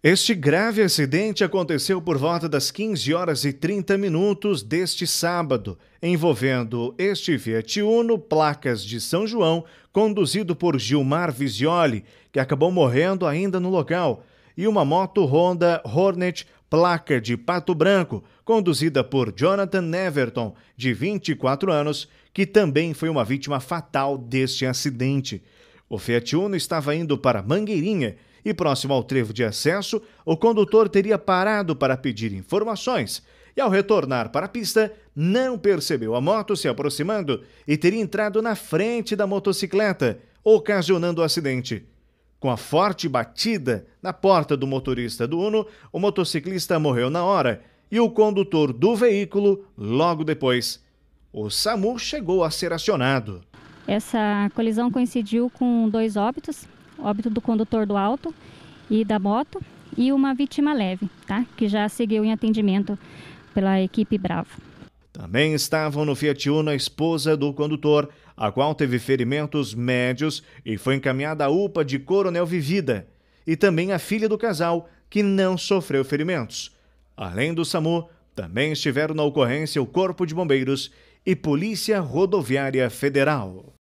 Este grave acidente aconteceu por volta das 15 horas e 30 minutos deste sábado, envolvendo este Fiat Uno, placas de São João, conduzido por Gilmar Visioli, que acabou morrendo ainda no local, e uma moto Honda Hornet, placa de Pato Branco, conduzida por Jonathan Neverton, de 24 anos, que também foi uma vítima fatal deste acidente. O Fiat Uno estava indo para Mangueirinha e próximo ao trevo de acesso, o condutor teria parado para pedir informações e, ao retornar para a pista, não percebeu a moto se aproximando e teria entrado na frente da motocicleta, ocasionando o acidente. Com a forte batida na porta do motorista do Uno, o motociclista morreu na hora e o condutor do veículo logo depois. O SAMU chegou a ser acionado. Essa colisão coincidiu com dois óbitos óbito do condutor do auto e da moto, e uma vítima leve, tá? que já seguiu em atendimento pela equipe Bravo. Também estavam no Fiat Uno a esposa do condutor, a qual teve ferimentos médios e foi encaminhada à UPA de Coronel Vivida, e também a filha do casal, que não sofreu ferimentos. Além do SAMU, também estiveram na ocorrência o Corpo de Bombeiros e Polícia Rodoviária Federal.